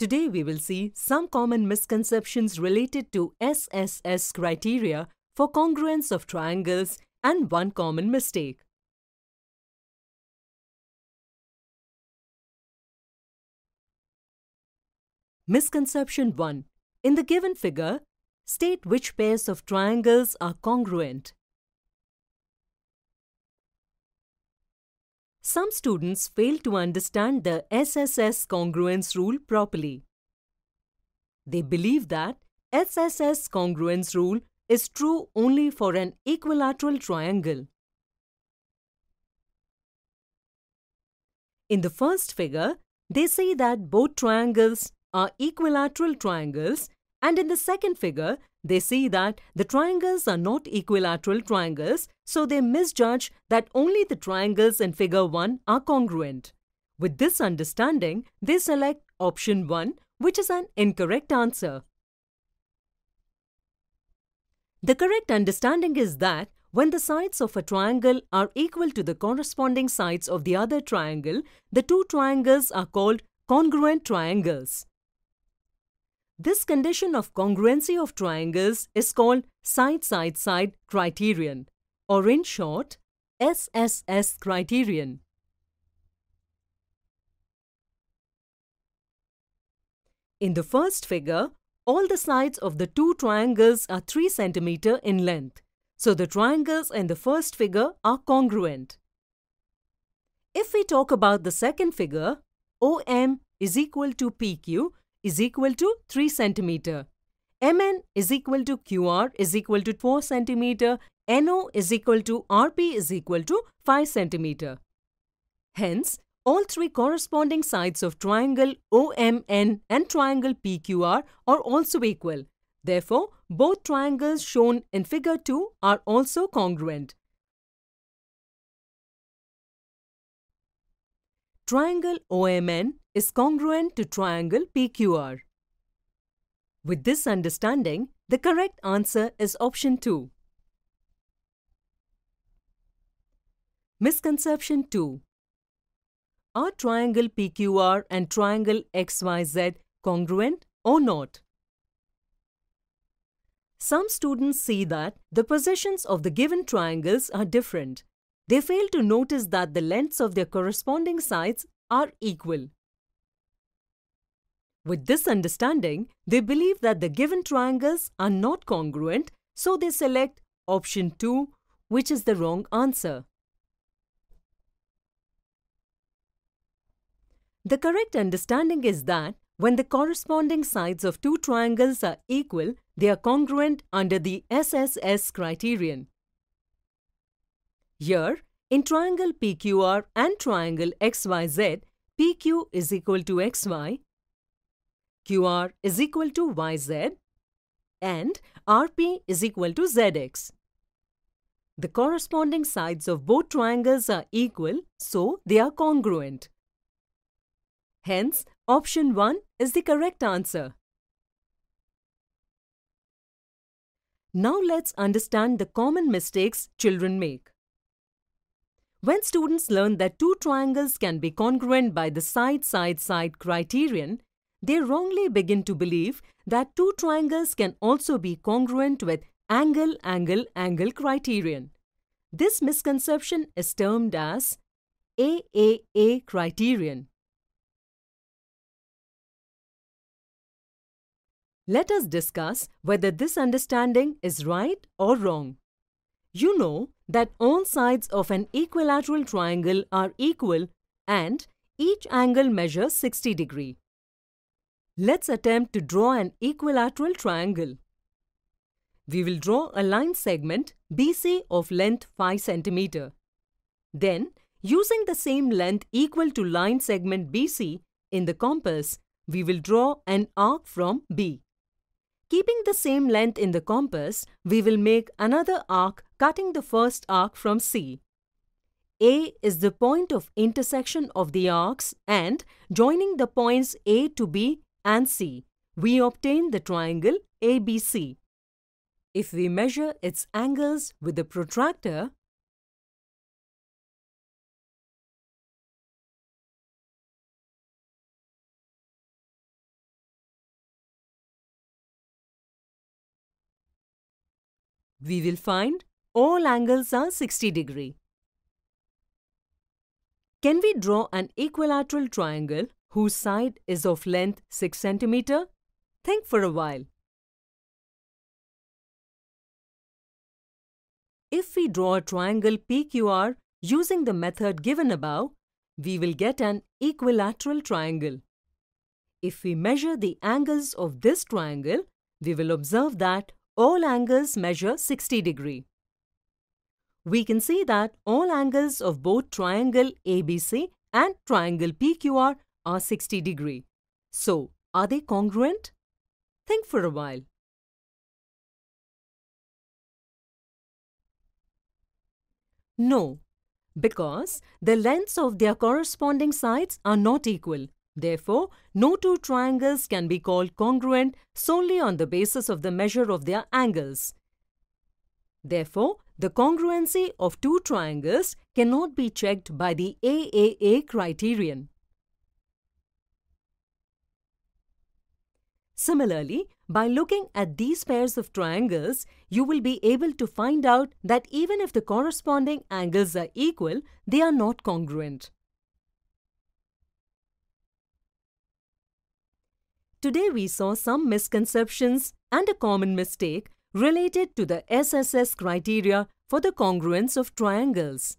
Today we will see some common misconceptions related to SSS criteria for congruence of triangles and one common mistake. Misconception 1. In the given figure, state which pairs of triangles are congruent. some students fail to understand the SSS congruence rule properly. They believe that SSS congruence rule is true only for an equilateral triangle. In the first figure, they say that both triangles are equilateral triangles and in the second figure, they see that the triangles are not equilateral triangles, so they misjudge that only the triangles in figure 1 are congruent. With this understanding, they select option 1, which is an incorrect answer. The correct understanding is that when the sides of a triangle are equal to the corresponding sides of the other triangle, the two triangles are called congruent triangles. This condition of congruency of triangles is called side-side-side criterion or in short SSS criterion. In the first figure, all the sides of the two triangles are 3 cm in length. So the triangles in the first figure are congruent. If we talk about the second figure, OM is equal to PQ is equal to 3 centimeter. MN is equal to QR is equal to 4 centimeter. NO is equal to RP is equal to 5 centimeter. Hence, all three corresponding sides of triangle OMN and triangle PQR are also equal. Therefore, both triangles shown in figure 2 are also congruent. triangle OMN is congruent to triangle PQR. With this understanding, the correct answer is option 2. Misconception 2 Are triangle PQR and triangle XYZ congruent or not? Some students see that the positions of the given triangles are different they fail to notice that the lengths of their corresponding sides are equal. With this understanding, they believe that the given triangles are not congruent, so they select option 2, which is the wrong answer. The correct understanding is that when the corresponding sides of two triangles are equal, they are congruent under the SSS criterion. Here, in triangle PQR and triangle XYZ, PQ is equal to XY, QR is equal to YZ, and RP is equal to ZX. The corresponding sides of both triangles are equal, so they are congruent. Hence, option 1 is the correct answer. Now let's understand the common mistakes children make. When students learn that two triangles can be congruent by the side-side-side criterion, they wrongly begin to believe that two triangles can also be congruent with angle-angle-angle criterion. This misconception is termed as AAA criterion. Let us discuss whether this understanding is right or wrong. You know that all sides of an equilateral triangle are equal and each angle measures 60 degree. Let's attempt to draw an equilateral triangle. We will draw a line segment BC of length 5 cm. Then, using the same length equal to line segment BC in the compass, we will draw an arc from B. Keeping the same length in the compass, we will make another arc cutting the first arc from C. A is the point of intersection of the arcs and joining the points A to B and C, we obtain the triangle ABC. If we measure its angles with a protractor, we will find all angles are 60 degree. Can we draw an equilateral triangle whose side is of length 6 cm? Think for a while. If we draw a triangle PQR using the method given above, we will get an equilateral triangle. If we measure the angles of this triangle, we will observe that all angles measure 60 degree. We can see that all angles of both triangle ABC and triangle PQR are 60 degree. So, are they congruent? Think for a while. No, because the lengths of their corresponding sides are not equal. Therefore, no two triangles can be called congruent solely on the basis of the measure of their angles. Therefore, the congruency of two triangles cannot be checked by the AAA criterion. Similarly, by looking at these pairs of triangles, you will be able to find out that even if the corresponding angles are equal, they are not congruent. Today we saw some misconceptions and a common mistake related to the SSS criteria for the congruence of triangles.